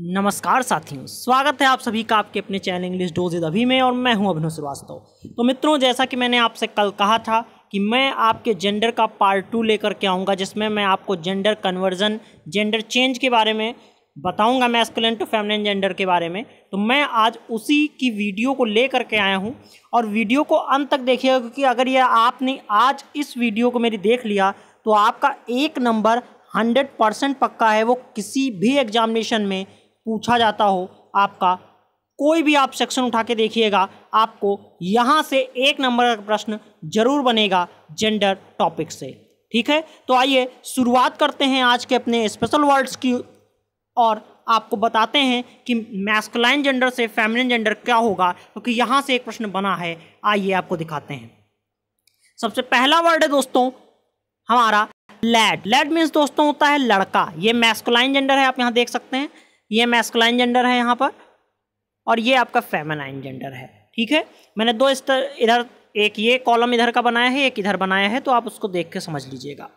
नमस्कार साथियों स्वागत है आप सभी का आपके अपने चैनल इंग्लिश डोजेज अभी में और मैं हूं अभिनव श्रीवास्तव तो मित्रों जैसा कि मैंने आपसे कल कहा था कि मैं आपके जेंडर का पार्ट टू लेकर के आऊँगा जिसमें मैं आपको जेंडर कन्वर्जन जेंडर चेंज के बारे में मैं मैस्कुलिन टू फेमिनिन जेंडर के बारे में तो मैं आज उसी की वीडियो को ले करके आया हूँ और वीडियो को अंत तक देखिएगा क्योंकि अगर यह आपने आज इस वीडियो को मेरी देख लिया तो आपका एक नंबर हंड्रेड परसेंट पक्का है वो किसी भी एग्जामिनेशन में पूछा जाता हो आपका कोई भी आप सेक्शन उठा के देखिएगा आपको यहाँ से एक नंबर का प्रश्न जरूर बनेगा जेंडर टॉपिक से ठीक है तो आइए शुरुआत करते हैं आज के अपने स्पेशल वर्ड्स की और आपको बताते हैं कि मैस्कलाइन जेंडर से फेमिनिन जेंडर क्या होगा क्योंकि तो यहाँ से एक प्रश्न बना है आइए आपको दिखाते हैं सबसे पहला वर्ड है दोस्तों हमारा लैड लैड मीन्स दोस्तों होता है लड़का ये मैस्कुलाइन जेंडर है आप यहाँ देख सकते हैं ये मैस्कुलाइन जेंडर है यहाँ पर और ये आपका फेमेनाइन जेंडर है ठीक है मैंने दो स्तर इधर एक ये कॉलम इधर का बनाया है एक इधर बनाया है तो आप उसको देख के समझ लीजिएगा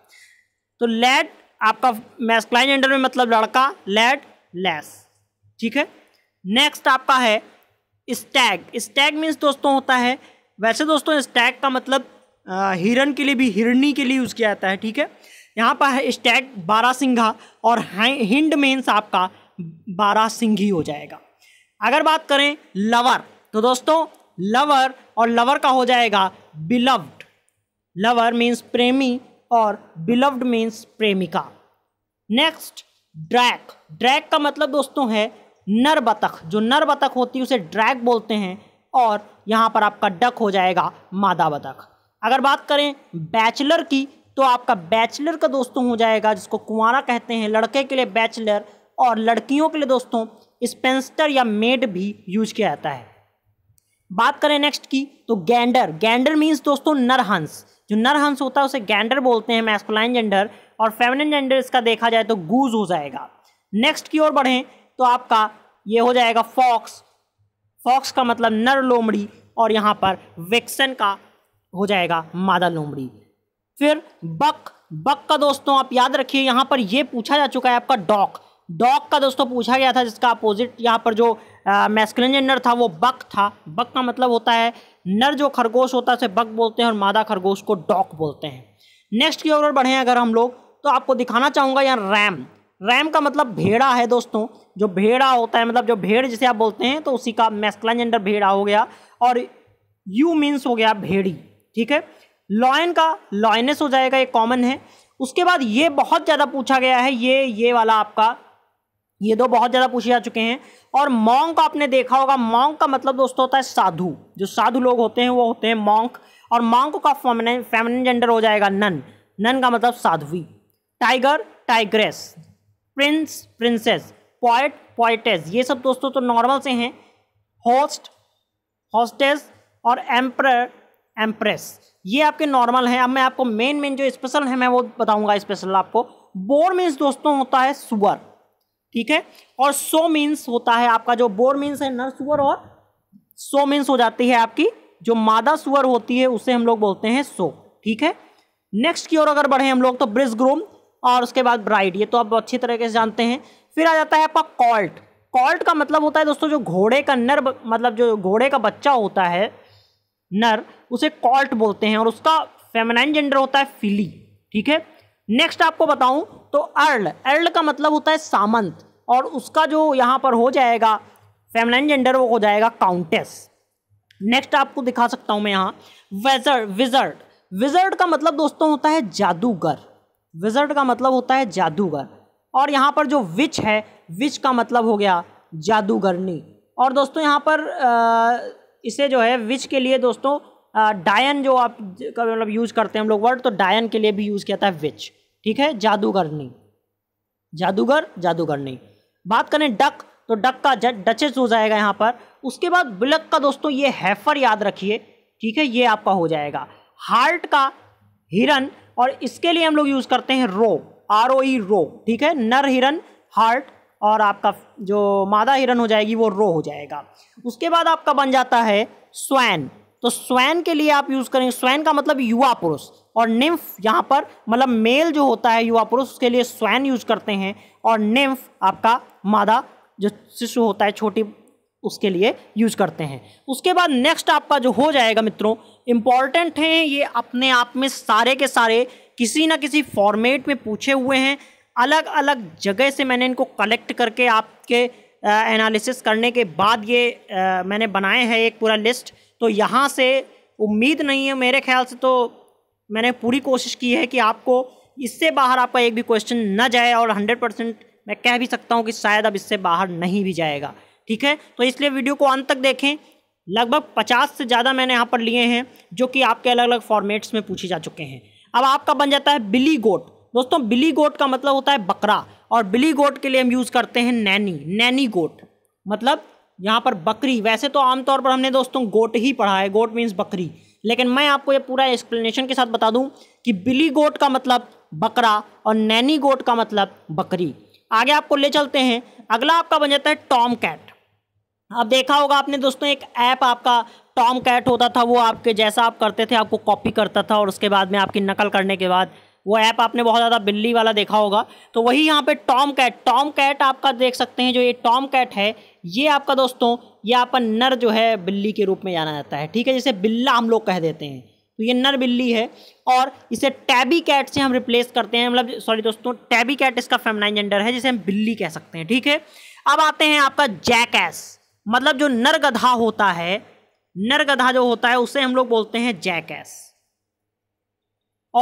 तो लेड आपका मैस्कुलाइन जेंडर में मतलब लड़का लेड लेस ठीक है नेक्स्ट आपका है स्टैग स्टैग मीन्स दोस्तों होता है वैसे दोस्तों स्टैग का मतलब हिरन के लिए भी हिरनी के लिए यूज़ किया जाता है ठीक है यहाँ पर है स्टैग बारा सिंघा और हिंड मीन्स आपका बारह सिंघी हो जाएगा अगर बात करें लवर तो दोस्तों लवर और लवर का हो जाएगा बिलव्ड लवर मीन्स प्रेमी और बिलव्ड मीन्स प्रेमिका नेक्स्ट ड्रैक ड्रैक का मतलब दोस्तों है नर बतख जो नर बतख होती है उसे ड्रैक बोलते हैं और यहाँ पर आपका डक हो जाएगा मादा बतख अगर बात करें बैचलर की तो आपका बैचलर का दोस्तों हो जाएगा जिसको कुंवारा कहते हैं लड़के के लिए बैचलर और लड़कियों के लिए दोस्तों स्पेंस्टर या मेड भी यूज किया जाता है बात करें नेक्स्ट की तो गैंडर गैंडर मीन्स दोस्तों नरहंस जो नरहंस होता है उसे गैंडर बोलते हैं मैस्कुलाइन जेंडर और फेमिनिन जेंडर इसका देखा जाए तो गूज हो जाएगा नेक्स्ट की ओर बढ़ें तो आपका ये हो जाएगा फॉक्स फॉक्स का मतलब नर लोमड़ी और यहाँ पर विक्सन का हो जाएगा मादा लोमड़ी फिर बक बक का दोस्तों आप याद रखिए यहाँ पर यह पूछा जा चुका है आपका डॉक डॉग का दोस्तों पूछा गया था जिसका अपोजिट यहाँ पर जो मैस्कुलिन जेंडर था वो बक था बक का मतलब होता है नर जो खरगोश होता है उसे बक बोलते हैं और मादा खरगोश को डॉग बोलते हैं नेक्स्ट की ओर बढ़े अगर हम लोग तो आपको दिखाना चाहूँगा यहाँ रैम रैम का मतलब भेड़ा है दोस्तों जो भेड़ा होता है मतलब जो भेड़ जिसे आप बोलते हैं तो उसी का मैस्कुलिन जेंडर भेड़ा हो गया और यू मीन्स हो गया भेड़ी ठीक है लॉयन का लॉयनेस हो जाएगा ये कॉमन है उसके बाद ये बहुत ज़्यादा पूछा गया है ये ये वाला आपका ये दो बहुत ज़्यादा पूछे जा चुके हैं और मॉन्क आपने देखा होगा मॉन्क का मतलब दोस्तों होता है साधु जो साधु लोग होते हैं वो होते हैं मॉन्क और मॉन्क का फेमिनिन जेंडर हो जाएगा नन नन का मतलब साधुवी tiger tigress prince princess poet poetess ये सब दोस्तों तो नॉर्मल से हैं होस्ट होस्टेस और एम्पर एम्प्रेस ये आपके नॉर्मल हैं अब मैं आपको मेन मेन जो स्पेशल है मैं वो बताऊंगा स्पेशल आपको बोर मीन्स दोस्तों होता है सुअर ठीक है और सो मीन्स होता है आपका जो बोर मीन्स है नर सुअर और सो मीन्स हो जाती है आपकी जो मादा सुअर होती है उसे हम लोग बोलते हैं सो ठीक है नेक्स्ट की ओर अगर बढ़े हम लोग तो ब्रिज ग्रूम और उसके बाद ब्राइड ये तो आप अच्छी तरीके से जानते हैं फिर आ जाता है आपका कॉल्ट कॉल्ट का मतलब होता है दोस्तों जो घोड़े का नर मतलब जो घोड़े का बच्चा होता है नर उसे कॉल्ट बोलते हैं और उसका फेमनाइन जेंडर होता है फिली ठीक है नेक्स्ट आपको बताऊं तो अर्ल अर्ल का मतलब होता है सामंत और उसका जो यहाँ पर हो जाएगा फेमलाइन जेंडर वो हो जाएगा काउंटेस नेक्स्ट आपको दिखा सकता हूँ मैं यहाँ वेजर विजर्ड विजर्ड का मतलब दोस्तों होता है जादूगर विजर्ड का मतलब होता है जादूगर और यहाँ पर जो विच है विच का मतलब हो गया जादूगरनी और दोस्तों यहाँ पर इसे जो है विच के लिए दोस्तों डायन जो आप मतलब यूज करते हैं हम लोग वर्ड तो डायन के लिए भी यूज़ किया था विच ठीक है जादूगरनी जादूगर जादूगरनी बात करें डक तो डक का डचेस हो जाएगा यहाँ पर उसके बाद बुलक का दोस्तों ये हैफर याद रखिए ठीक है ये आपका हो जाएगा हार्ट का हिरन और इसके लिए हम लोग यूज़ करते हैं रो आर ओ ई रो ठीक है नर हिरन हार्ट और आपका जो मादा हिरन हो जाएगी वो रो हो जाएगा उसके बाद आपका बन जाता है स्वैन तो स्वैन के लिए आप यूज़ करेंगे स्वैन का मतलब युवा पुरुष और निम्फ यहाँ पर मतलब मेल जो होता है युवा पुरुष उसके लिए स्वैन यूज करते हैं और निम्फ आपका मादा जो शिशु होता है छोटी उसके लिए यूज करते हैं उसके बाद नेक्स्ट आपका जो हो जाएगा मित्रों इम्पॉर्टेंट हैं ये अपने आप में सारे के सारे किसी ना किसी फॉर्मेट में पूछे हुए हैं अलग अलग जगह से मैंने इनको कलेक्ट करके आपके एनालिसिस करने के बाद ये आ, मैंने बनाए हैं एक पूरा लिस्ट तो यहाँ से उम्मीद नहीं है मेरे ख्याल से तो मैंने पूरी कोशिश की है कि आपको इससे बाहर आपका एक भी क्वेश्चन न जाए और हंड्रेड परसेंट मैं कह भी सकता हूँ कि शायद अब इससे बाहर नहीं भी जाएगा ठीक है तो इसलिए वीडियो को अंत तक देखें लगभग पचास से ज़्यादा मैंने यहाँ पर लिए हैं जो कि आपके अलग अलग फॉर्मेट्स में पूछे जा चुके हैं अब आपका बन जाता है बिली गोट दोस्तों बिली गोट का मतलब होता है बकरा और बिली गोट के लिए हम यूज़ करते हैं नैनी नैनी गोट मतलब यहाँ पर बकरी वैसे तो आमतौर पर हमने दोस्तों गोट ही पढ़ा है गोट मीन्स बकरी लेकिन मैं आपको ये पूरा एक्सप्लेनेशन के साथ बता दूं कि बिली गोट का मतलब बकरा और नैनी गोट का मतलब बकरी आगे आपको ले चलते हैं अगला आपका बन जाता है टॉम कैट अब देखा होगा आपने दोस्तों एक ऐप आपका टॉम कैट होता था वो आपके जैसा आप करते थे आपको कॉपी करता था और उसके बाद में आपकी नकल करने के बाद वो ऐप आपने बहुत ज़्यादा बिल्ली वाला देखा होगा तो वही यहाँ पे टॉम कैट टॉम कैट आपका देख सकते हैं जो ये टॉम कैट है ये आपका दोस्तों ये आपका नर जो है बिल्ली के रूप में जाना जाता है ठीक है जैसे बिल्ला हम लोग कह देते हैं तो ये नर बिल्ली है और इसे टैबी कैट से हम रिप्लेस करते हैं मतलब सॉरी दोस्तों टैबी कैट इसका फेमनाइन जेंडर है जिसे हम बिल्ली कह सकते हैं ठीक है अब आते हैं आपका जैकैस मतलब जो नर गधा होता है नर गधा जो होता है उसे हम लोग बोलते हैं जैकैस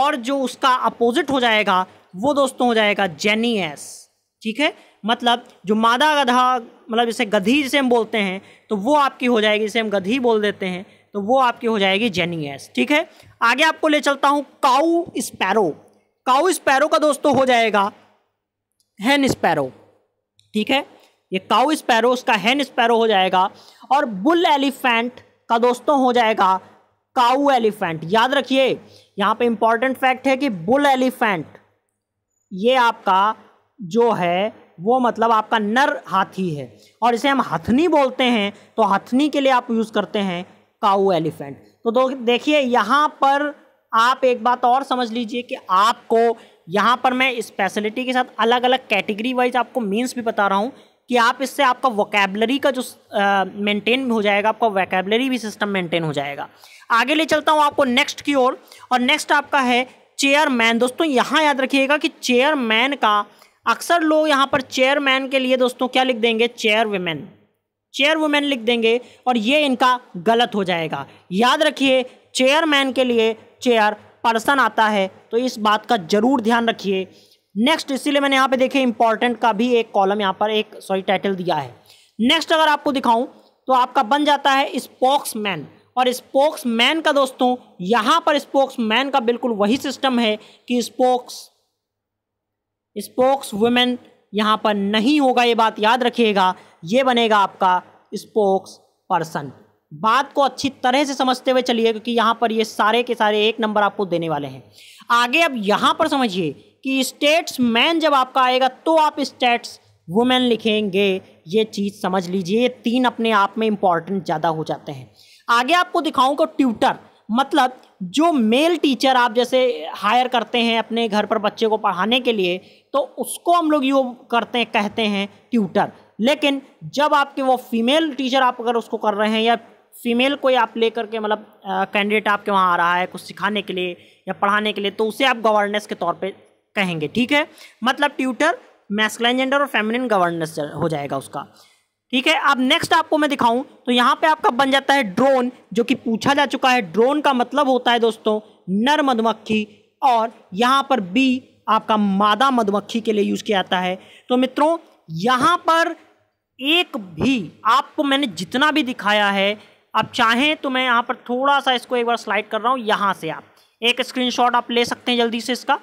और जो उसका अपोजिट हो जाएगा वो दोस्तों हो जाएगा जेनी एस ठीक है मतलब जो मादा गधा मतलब जैसे गधी जिसे हम बोलते हैं तो वो आपकी हो जाएगी जिसे हम गधी बोल देते हैं तो वो आपकी हो जाएगी जेनियस ठीक है आगे आपको ले चलता हूँ काऊ स्पैरो काऊ स्पैरो का दोस्तों हो जाएगा हैन स्पैरो ठीक है ये काउ स्पैरो उसका हैन स्पैरो हो जाएगा और बुल एलिफेंट का दोस्तों हो जाएगा काऊ एलिफेंट याद रखिए यहाँ पे इम्पॉर्टेंट फैक्ट है कि बुल एलिफेंट ये आपका जो है वो मतलब आपका नर हाथी है और इसे हम हथनी बोलते हैं तो हथनी के लिए आप यूज़ करते हैं काऊ एलिफेंट तो देखिए यहाँ पर आप एक बात और समझ लीजिए कि आपको यहाँ पर मैं स्पेशलिटी के साथ अलग अलग कैटेगरी वाइज आपको मीन्स भी बता रहा हूँ कि आप इससे आपका वोकेबलरी का जो मेंटेन हो जाएगा आपका वोकेबलरी भी सिस्टम मेंटेन हो जाएगा आगे ले चलता हूँ आपको नेक्स्ट की ओर और नेक्स्ट आपका है चेयरमैन दोस्तों यहाँ याद रखिएगा कि चेयरमैन का अक्सर लोग यहाँ पर चेयरमैन के लिए दोस्तों क्या लिख देंगे चेयर वुमेन चेयर वुमेन लिख देंगे और ये इनका गलत हो जाएगा याद रखिए चेयरमैन के लिए चेयर पर्सन आता है तो इस बात का ज़रूर ध्यान रखिए नेक्स्ट इसीलिए मैंने यहाँ पे देखे इंपॉर्टेंट का भी एक कॉलम यहाँ पर एक सॉरी टाइटल दिया है नेक्स्ट अगर आपको दिखाऊं तो आपका बन जाता है स्पोक्समैन और स्पोक्समैन का दोस्तों यहाँ पर स्पोक्समैन का बिल्कुल वही सिस्टम है कि स्पोक्स स्पोक्स वुमेन यहाँ पर नहीं होगा ये बात याद रखिएगा ये बनेगा आपका स्पोक्स पर्सन बात को अच्छी तरह से समझते हुए चलिए क्योंकि यहाँ पर ये सारे के सारे एक नंबर आपको देने वाले हैं आगे अब यहाँ पर समझिए कि स्टेट्स मैन जब आपका आएगा तो आप स्टेट्स वुमेन लिखेंगे ये चीज़ समझ लीजिए तीन अपने आप में इंपॉर्टेंट ज़्यादा हो जाते हैं आगे आपको दिखाऊँगा को ट्यूटर मतलब जो मेल टीचर आप जैसे हायर करते हैं अपने घर पर बच्चे को पढ़ाने के लिए तो उसको हम लोग यू करते हैं कहते हैं ट्यूटर लेकिन जब आपके वो फीमेल टीचर आप अगर उसको कर रहे हैं या फीमेल कोई आप लेकर के मतलब कैंडिडेट आपके वहाँ आ रहा है कुछ सिखाने के लिए या पढ़ाने के लिए तो उसे आप गवर्नेंस के तौर पे कहेंगे ठीक है मतलब ट्यूटर मैस्कलाइन जेंडर और फेमिनिन गवर्नेंस हो जाएगा उसका ठीक है अब नेक्स्ट आपको मैं दिखाऊं तो यहाँ पे आपका बन जाता है ड्रोन जो कि पूछा जा चुका है ड्रोन का मतलब होता है दोस्तों नर मधुमक्खी और यहाँ पर बी आपका मादा मधुमक्खी के लिए यूज़ किया जाता है तो मित्रों यहाँ पर एक भी आपको मैंने जितना भी दिखाया है आप चाहें तो मैं यहाँ पर थोड़ा सा इसको एक बार स्लाइड कर रहा हूँ यहाँ से आप एक स्क्रीनशॉट आप ले सकते हैं जल्दी से इसका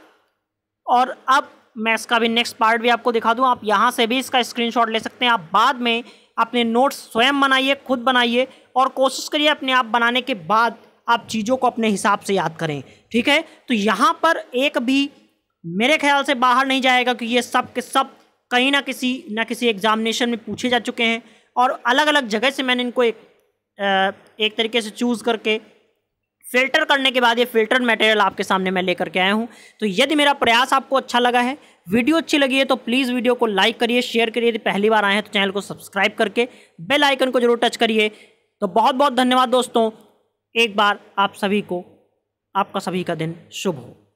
और अब मैं इसका भी नेक्स्ट पार्ट भी आपको दिखा दूँ आप यहाँ से भी इसका स्क्रीन ले सकते हैं आप बाद में अपने नोट्स स्वयं बनाइए खुद बनाइए और कोशिश करिए अपने आप बनाने के बाद आप चीज़ों को अपने हिसाब से याद करें ठीक है तो यहाँ पर एक भी मेरे ख्याल से बाहर नहीं जाएगा क्योंकि ये सब के सब कहीं ना किसी ना किसी एग्जामिनेशन में पूछे जा चुके हैं और अलग अलग जगह से मैंने इनको एक एक तरीके से चूज़ करके फिल्टर करने के बाद ये फिल्टर मटेरियल आपके सामने मैं लेकर के आया हूँ तो यदि मेरा प्रयास आपको अच्छा लगा है वीडियो अच्छी लगी है तो प्लीज़ वीडियो को लाइक करिए शेयर करिए यदि पहली बार आए हैं तो चैनल को सब्सक्राइब करके बेल आइकन को जरूर टच करिए तो बहुत बहुत धन्यवाद दोस्तों एक बार आप सभी को आपका सभी का दिन शुभ हो